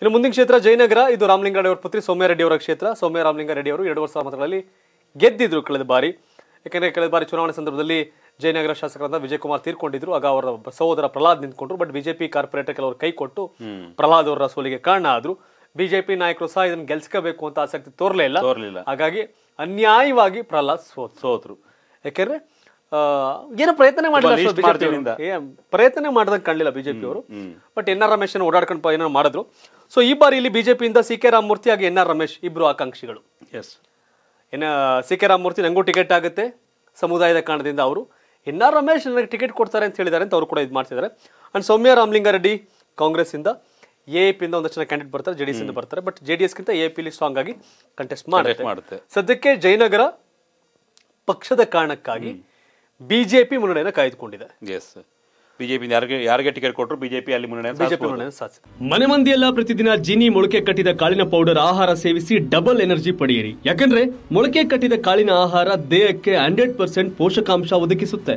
ಇನ್ನು ಮುಂದಿನ ಕ್ಷೇತ್ರ ಜಯನಗರ ಇದು ರಾಮಲಿಂಗಾರೆಡ್ಡಿ ಅವರ ಪುತ್ರಿ ಸೌಮ್ಯ ರೆಡ್ಡಿ ಅವರ ಕ್ಷೇತ್ರ ಸೌಮ್ಯ ರಾಮಲಿಂಗಾರೆಡ್ಡಿ ಅವರು ಎರಡು ವರ್ಷ ಮತಗಳಲ್ಲಿ ಗೆದ್ದಿದ್ರು ಕಳೆದ ಬಾರಿ ಯಾಕೆಂದರೆ ಕಳೆದ ಬಾರಿ ಚುನಾವಣೆ ಸಂದರ್ಭದಲ್ಲಿ ಜಯನಗರ ಶಾಸಕರಾದ ವಿಜಯಕುಮಾರ್ ತೀರ್ಕೊಂಡಿದ್ರು ಆಗ ಅವರ ಸಹೋದರ ಪ್ರಹ್ಲಾದ್ ನಿಂತ್ಕೊಂಡ್ರು ಬಟ್ ಬಿಜೆಪಿ ಕಾರ್ಪೊರೇಟರ್ ಕೆಲವರು ಕೈ ಕೊಟ್ಟು ಪ್ರಹ್ಲಾದ್ ಅವರ ಸೋಲಿಗೆ ಕಾರಣ ಆದ್ರು ಬಿಜೆಪಿ ನಾಯಕರು ಸಹ ಇದನ್ನು ಗೆಲ್ಸ್ಕೋಬೇಕು ಅಂತ ಆಸಕ್ತಿ ತೋರಲೇ ಇಲ್ಲ ಹಾಗಾಗಿ ಅನ್ಯಾಯವಾಗಿ ಪ್ರಹ್ಲಾದ್ ಸೋತ್ ಸೋತ್ರು ಯಾಕೆಂದ್ರೆ ಏನು ಪ್ರಯತ್ನ ಮಾಡಿಲ್ಲ ಪ್ರಯತ್ನ ಮಾಡ್ದಂಗೆ ಕಾಣಲಿಲ್ಲ ಬಿಜೆಪಿ ಅವರು ಬಟ್ ಎನ್ ಆರ್ ರಮೇಶ್ ಓಡಾಡ್ಕೊಂಡು ಏನೋ ಮಾಡಿದ್ರು ಸೊ ಈ ಬಾರಿ ಇಲ್ಲಿ ಬಿಜೆಪಿಯಿಂದ ಸಿ ಕೆ ರಾಮಮೂರ್ತಿ ಹಾಗೆ ಎನ್ ಆರ್ ರಮೇಶ್ ಇಬ್ರು ಆಕಾಂಕ್ಷಿಗಳು ಎಸ್ ಇನ್ನ ಸಿ ಕೆ ರಾಮಮೂರ್ತಿ ನಂಗೂ ಟಿಕೆಟ್ ಆಗುತ್ತೆ ಸಮುದಾಯದ ಕಾರಣದಿಂದ ಅವರು ಎನ್ ಆರ್ ರಮೇಶ್ ನನಗೆ ಟಿಕೆಟ್ ಕೊಡ್ತಾರೆ ಅಂತ ಹೇಳಿದ್ದಾರೆ ಅಂತ ಅವರು ಕೂಡ ಇದು ಮಾಡ್ತಿದ್ದಾರೆ ಅಂಡ್ ಸೌಮ್ಯ ರಾಮಲಿಂಗಾರೆಡ್ಡಿ ಕಾಂಗ್ರೆಸ್ ಇಂದ ಎ ಇಂದ ಒಂದಷ್ಟು ಜನ ಕ್ಯಾಂಡಿಡೇಟ್ ಬರ್ತಾರೆ ಜೆಡಿಎಸ್ ಇಂದ ಬರ್ತಾರೆ ಬಟ್ ಜೆ ಡಿ ಎಸ್ ಗಿಂತ ಎ ಪಿಲಿ ಸ್ಟ್ರಾಂಗ್ ಆಗಿ ಕಂಟೆಸ್ಟ್ ಮಾಡುತ್ತೆ ಸದ್ಯಕ್ಕೆ ಜಯನಗರ ಪಕ್ಷದ ಕಾರಣಕ್ಕಾಗಿ ಬಿಜೆಪಿ ಮುನ್ನಡೆಯನ್ನು ಕಾಯ್ದುಕೊಂಡಿದೆ ಎಸ್ ಬಿಜೆಪಿ ಯಾರಿಗೆ ಯಾರಿಗೆ ಟಿಕೆಟ್ ಕೊಟ್ಟರು ಬಿಜೆಪಿ ಅಲ್ಲಿ ಮುನ್ನಡೆ ಮನೆ ಮಂದಿಯೆಲ್ಲ ಪ್ರತಿದಿನ ಜಿನಿ ಮೊಳಕೆ ಕಟ್ಟಿದ ಕಾಳಿನ ಪೌಡರ್ ಆಹಾರ ಸೇವಿಸಿ ಡಬಲ್ ಎನರ್ಜಿ ಪಡೆಯಿರಿ ಯಾಕಂದ್ರೆ ಮೊಳಕೆ ಕಟ್ಟಿದ ಕಾಳಿನ ಆಹಾರ ದೇಹಕ್ಕೆ ಹಂಡ್ರೆಡ್ ಪರ್ಸೆಂಟ್ ಪೋಷಕಾಂಶ ಒದಗಿಸುತ್ತೆ